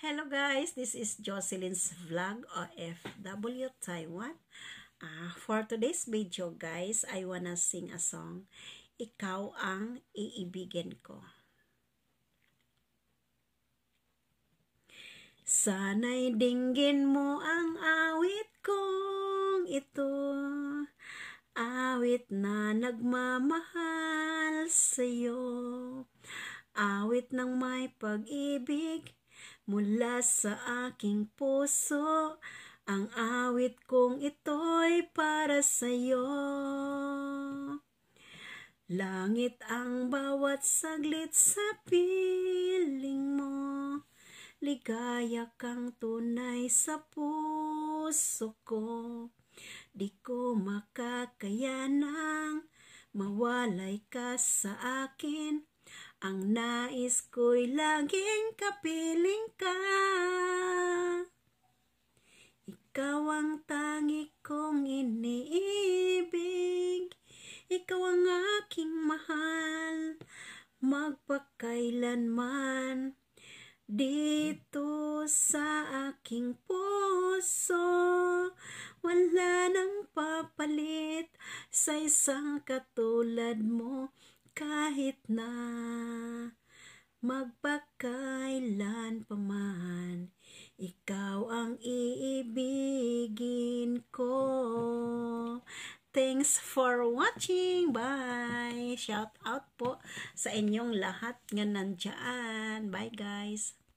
Hello guys, this is Jocelyn's Vlog OFW Taiwan. Uh, for today's video guys, I wanna sing a song, Ikaw ang iibigin ko. Sana'y dinggin mo ang awit kong ito, awit na nagmamahal sa'yo, awit ng may pag-ibig Mula sa aking puso, ang awit kong ito'y para sa'yo. Langit ang bawat saglit sa piling mo, ligaya kang tunay sa puso ko. Di ko makakayanang mawalay ka sa akin ang nais ko'y laging kapiling ka. Ikaw ang tangi kong iniibig. Ikaw ang aking mahal. Magpakailanman dito sa aking puso. Wala nang papalit sa isang katulad mo kahit na magpakailan pa man, ikaw ang iibigin ko. Thanks for watching. Bye. Shout out po sa inyong lahat nga nandiyan. Bye guys.